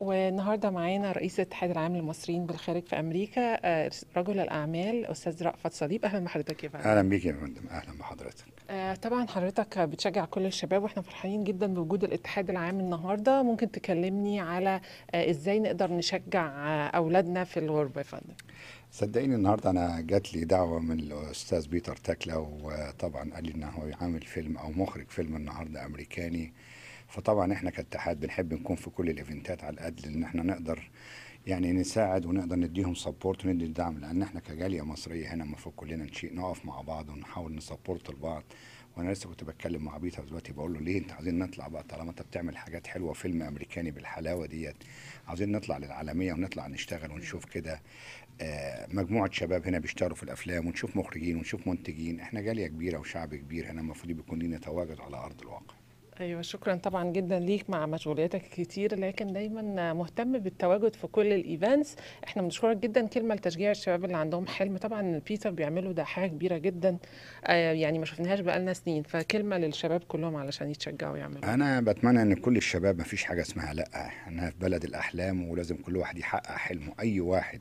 والنهارده معانا رئيس الاتحاد العام للمصريين بالخارج في امريكا آه، رجل الاعمال استاذ رأفت صليب اهلا بحضرتك يا فندم اهلا بيك يا فندم اهلا بحضرتك آه طبعا حضرتك بتشجع كل الشباب واحنا فرحانين جدا بوجود الاتحاد العام النهارده ممكن تكلمني على آه ازاي نقدر نشجع آه اولادنا في الغربه يا فندم صدقيني النهارده انا جات لي دعوه من الاستاذ بيتر تاكلا وطبعا قال لي ان هو يعمل فيلم او مخرج فيلم النهارده امريكاني آه فطبعا احنا كاتحاد بنحب نكون في كل الايفنتات على قد ان احنا نقدر يعني نساعد ونقدر نديهم سبورت وندي الدعم لان احنا كجاليه مصريه هنا المفروض كلنا نشيء نقف مع بعض ونحاول نسبورت البعض وانا لسه كنت بتكلم مع بيتر دلوقتي بقول له ليه انت عايزين نطلع بقى طالما انت بتعمل حاجات حلوه فيلم امريكاني بالحلاوه ديت عايزين نطلع للعالميه ونطلع نشتغل ونشوف كده آه، مجموعه شباب هنا بيشتغلوا في الافلام ونشوف مخرجين ونشوف منتجين احنا جاليه كبيره وشعب كبير هنا المفروض بيكون لينا تواجد على ارض الواقع ايوه شكرا طبعا جدا ليك مع مشغولياتك كتير لكن دايما مهتم بالتواجد في كل الايفنتس احنا بنشكرك جدا كلمه لتشجيع الشباب اللي عندهم حلم طبعا بيتر بيعملوا ده حاجه كبيره جدا آه، يعني ما شفناهاش بقالنا سنين فكلمه للشباب كلهم علشان يتشجعوا يعملوا انا بتمنى ان كل الشباب ما فيش حاجه اسمها لا احنا في بلد الاحلام ولازم كل واحد يحقق حلمه اي واحد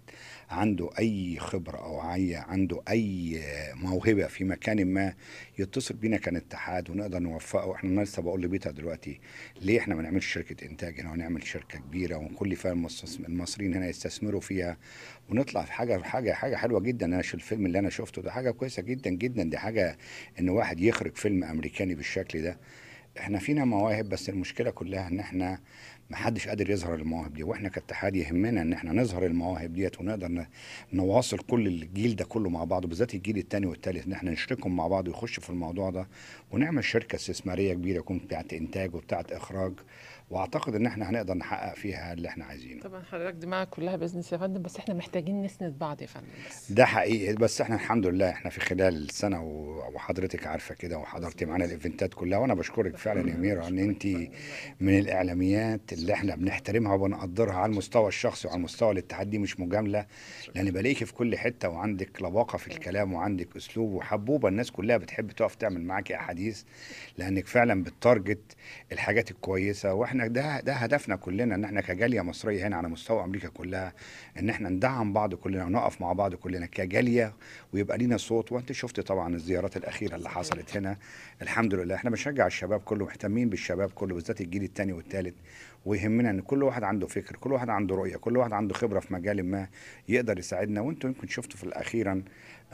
عنده اي خبره او عي عنده اي موهبه في مكان ما يتصل بينا كان اتحاد ونقدر نوفقه احنا لسه بقول بيطلع دلوقتي ليه احنا ما نعملش شركه انتاج هنا ونعمل شركه كبيره وكل فيها المصريين هنا يستثمروا فيها ونطلع في حاجه حاجه حاجه حلوه جدا انا الفيلم اللي انا شفته ده حاجه كويسه جدا جدا دي حاجه ان واحد يخرج فيلم امريكاني بالشكل ده احنا فينا مواهب بس المشكله كلها ان احنا ما حدش قادر يظهر المواهب دي واحنا كاتحاد يهمنا ان احنا نظهر المواهب ديت ونقدر نواصل كل الجيل ده كله مع بعضه بالذات الجيل الثاني والثالث ان احنا نشركهم مع بعض ويخش في الموضوع ده ونعمل شركه استثماريه كبيره تكون بتاعت انتاج وبتاعت اخراج واعتقد ان احنا هنقدر نحقق فيها اللي احنا عايزينه طبعا حضرتك دماغك كلها بزنس يا فندم بس احنا محتاجين نسند بعض يا فندم بس. ده حقيقي بس احنا الحمد لله احنا في خلال سنه وحضرتك عارفه كده وحضرتي معانا الايفنتات كلها وانا بشكرك فعلا يا ميرا ان انت من الاعلاميات اللي احنا بنحترمها وبنقدرها على المستوى الشخصي وعلى المستوى الاتحاد دي مش مجامله لان بلاقيكي في كل حته وعندك لباقه في الكلام وعندك اسلوب وحبوبه الناس كلها بتحب تقف تعمل معاكي احاديث لانك فعلا بتارجت الحاجات الكويسه واحنا ده ده هدفنا كلنا ان احنا كجاليه مصريه هنا على مستوى امريكا كلها ان احنا ندعم بعض كلنا ونقف مع بعض كلنا كجاليه ويبقى لينا صوت وانت شفت طبعا الزيارات الاخيره اللي حصلت هنا الحمد لله احنا بنشجع الشباب كله كله مهتمين بالشباب كله بالذات الجيل الثاني والثالث ويهمنا ان كل واحد عنده فكر كل واحد عنده رؤيه كل واحد عنده خبره في مجال ما يقدر يساعدنا وانتم يمكن شفتوا في الاخيرا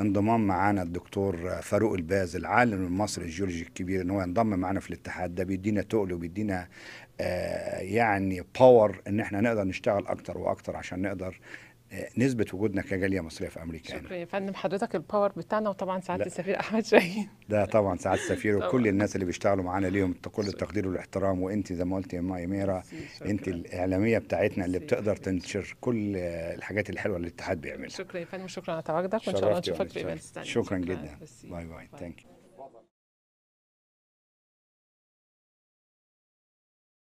انضمام معانا الدكتور فاروق الباز العالم المصري الجيولوجي الكبير ان هو ينضم معانا في الاتحاد ده بيدينا تقل وبيدينا آه يعني باور ان احنا نقدر نشتغل اكتر واكتر عشان نقدر نسبه وجودنا كجاليه مصريه في امريكا يعني. شكرا يا فندم حضرتك الباور بتاعنا وطبعا سعاده السفير احمد شاهين ده طبعا سعاده السفير وكل الناس اللي بيشتغلوا معانا ليهم كل التقدير والاحترام وانت زي ما قلت يا ميرا انت الاعلاميه بتاعتنا اللي بتقدر تنشر كل الحاجات الحلوه اللي الاتحاد بيعملها شكرا يا فندم شكرا على تواجدك وان شاء الله نشوفك في ايفنتس شكرا جدا باي باي ثانك يو